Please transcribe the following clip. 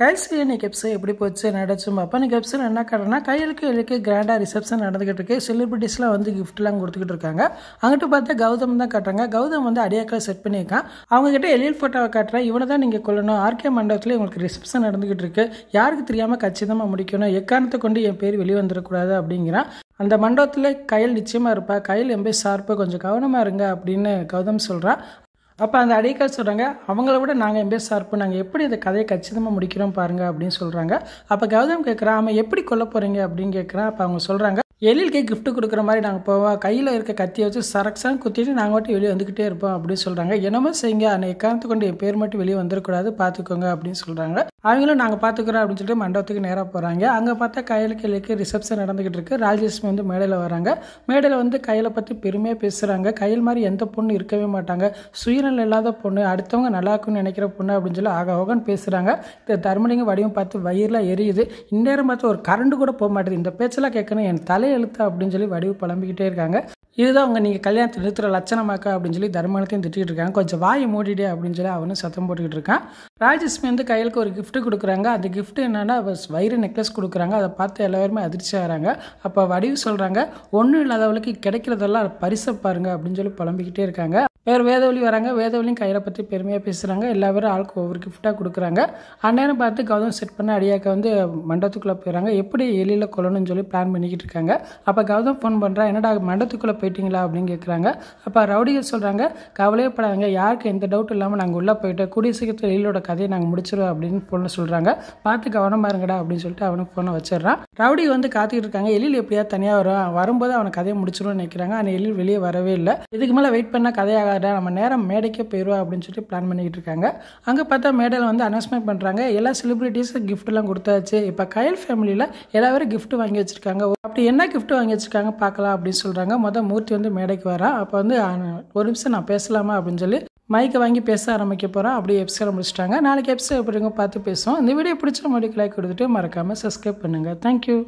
கைல்ஸ்க்கு இன்னைக்கு எபிசோட் எப்படி போச்சு நடச்சும் அப்போ இன்றைக்கி எபிசோட் என்ன கடைனா கையலுக்கு எழுக்கு கிராண்டாக ரிசப்ஷன் நடந்துகிட்டு இருக்கு செலிபிரிட்டிஸ்லாம் வந்து கிஃப்ட்லாம் கொடுத்துக்கிட்டு இருக்காங்க அங்கிட்டு பார்த்தா கௌதம் தான் காட்டுறாங்க கௌதம் வந்து அடியாக்களை செட் பண்ணியிருக்கான் அவங்ககிட்ட எழில் ஃபோட்டோவை காட்டுறா இவனை தான் நீங்கள் கொள்ளணும் ஆர்கே மண்டபத்தில் உங்களுக்கு ரிசப்ஷன் நடந்துகிட்டு இருக்கு யாருக்கு தெரியாமல் கச்சிதமாக முடிக்கணும் எக்காரணத்தை கொண்டு என் பேர் வெளிவந்துடக்கூடாது அப்படிங்கிறான் அந்த மண்டபத்தில் கையில் நிச்சயமாக இருப்பா கையில் எம்பே சார்ப்பு கொஞ்சம் கவனமாக இருங்க அப்படின்னு கௌதம் சொல்கிறான் அப்போ அந்த அடிக்கல் சொல்கிறாங்க அவங்கள விட நாங்கள் எம்பே சார்ப்பு நாங்கள் எப்படி இந்த கதையை கச்சிதமாக முடிக்கிறோம் பாருங்கள் அப்படின்னு சொல்கிறாங்க அப்போ கௌதம் கேட்குறான் அவன் எப்படி கொல்ல போகிறீங்க அப்படின்னு கேட்குறான் அப்போ அவங்க சொல்கிறாங்க எழில்கே கிஃப்ட்டு கொடுக்குற மாதிரி நாங்கள் போவோம் கையில் இருக்க கத்தியை வச்சு சரக்ஸாக குத்திட்டு நாங்கள் மட்டும் வெளியே வந்துக்கிட்டே இருப்போம் அப்படின்னு சொல்கிறாங்க என்னமோ செய்யுங்க ஆனால் எக்காரத்து கொண்டு என் பேர் மட்டும் வெளியே வந்துடக்கூடாது பார்த்துக்கோங்க அப்படின்னு சொல்கிறாங்க அவங்களும் நாங்கள் பார்த்துக்குறோம் அப்படின்னு சொல்லிட்டு மண்டபத்துக்கு நேராக போகிறாங்க அங்கே பார்த்தா கையில் கிளிக்கு ரிசப்ஷன் நடந்துக்கிட்டு இருக்குது ராஜலட்சுமி வந்து மேடையில் வராங்க மேடையில் வந்து கையில் பற்றி பெருமையாக பேசுகிறாங்க கையில் மாதிரி எந்த பொண்ணு இருக்கவே மாட்டாங்க சுயநலம் இல்லாத பொண்ணு அடுத்தவங்க நல்லா நினைக்கிற பொண்ணு அப்படின்னு சொல்லி ஆக ஓகன் பேசுகிறாங்க இந்த தர்மலிங்க வடிவம் பார்த்து வயிறுலாம் எரியுது இந்நேரம் பார்த்து ஒரு கரண்ட் கூட போக மாட்டேது இந்த பேச்செல்லாம் கேட்கணும் என் தலை எழுத்தா அப்படின்னு சொல்லி வடிவு புலம்பிக்கிட்டே இருக்காங்க இதுதான் அவங்க நீங்கள் கல்யாணத்தை நிறுத்துற லட்சணமாக்கா அப்படின்னு சொல்லி தர்மானத்தையும் திட்டிகிட்டு இருக்காங்க கொஞ்சம் வாய் மூடிடே அப்படின்னு சொல்லி அவனும் சத்தம் போட்டுக்கிட்டு இருக்கான் ராஜஸ்மி வந்து கையலுக்கு ஒரு கிஃப்ட் கொடுக்குறாங்க அந்த கிஃப்ட் என்னென்னா வைர நெக்லஸ் கொடுக்குறாங்க அதை பார்த்து எல்லாருமே அதிர்ச்சி ஆகிறாங்க அப்போ வடிவு சொல்கிறாங்க ஒன்றும் இல்லாதவளுக்கு கிடைக்கிறதெல்லாம் பரிசை பாருங்க அப்படின்னு சொல்லி புலம்பிக்கிட்டே இருக்காங்க வேறு வேதவழி வராங்க வேதவழியும் கயிறை பற்றி பெருமையாக பேசுகிறாங்க எல்லா பேரும் ஆளுக்கு ஒவ்வொரு கிஃப்டாக கொடுக்குறாங்க அந்நேரம் பார்த்து கௌதம் செட் பண்ண அடியாக்க வந்து மண்டபத்துக்குள்ளே போயிடுறாங்க எப்படி எலியில் கொல்லணும்னு சொல்லி பிளான் பண்ணிக்கிட்டு இருக்காங்க அப்போ கௌதம் ஃபோன் பண்ணுறா என்னடா மண்டபத்துக்குள்ளே போயிட்டீங்களா அப்படின்னு கேட்குறாங்க அப்போ ரவுடிகள் சொல்கிறாங்க கவலையே படாங்க யாருக்கு எந்த டவுட் இல்லாமல் நாங்கள் உள்ளே போயிட்டு கூடிய சீக்கிரத்தில் எலியோட கதையை நாங்கள் முடிச்சிருவோம் அப்படின்னு ஃபோனில் சொல்கிறாங்க பார்த்து கவனமாக இருங்கடா அப்படின்னு சொல்லிட்டு அவனுக்கு ஃபோனை வச்சிடறான் ரவுடி வந்து காத்துக்கிட்டு இருக்காங்க எலியில் எப்படியா தனியாக வரும் வரும்போது அவனை கதையை முடிச்சிரும்னு நினைக்கிறாங்க ஆனால் எலியில் வெளியே வரவே இல்லை இதுக்கு மேலே வெயிட் பண்ணால் கதையாக நம்ம நேரம் மேடைக்கே போயிடுவோம் அப்படின்னு சொல்லி பிளான் பண்ணிக்கிட்டு இருக்காங்க அங்கே பார்த்தா மேடையில் வந்து அனௌன்ஸ்மெண்ட் பண்ணுறாங்க எல்லா செலிபிரிட்டிஸும் கிஃப்ட்லாம் கொடுத்தாச்சு இப்போ கயல் ஃபேமிலியில் எல்லாரும் கிஃப்ட் வாங்கி வச்சுருக்காங்க அப்படி என்ன கிஃப்ட் வாங்கி வச்சுருக்காங்க பார்க்கலாம் அப்படின்னு சொல்கிறாங்க மொதல் மூர்த்தி வந்து மேடைக்கு வரா அப்போ வந்து ஒரு நிமிஷம் நான் பேசலாமா அப்படின்னு சொல்லி மைக்கை வாங்கி பேச ஆரம்பிக்க போகிறோம் அப்படி எபிசோட முடிச்சுட்டாங்க நாளைக்கு எபிசோட் எப்படிங்க பார்த்து பேசுவோம் இந்த வீடியோ பிடிச்ச மறுபடியும் லைக் கொடுத்துட்டு மறக்காமல் சப்ஸ்கிரைப் பண்ணுங்கள் தேங்க்யூ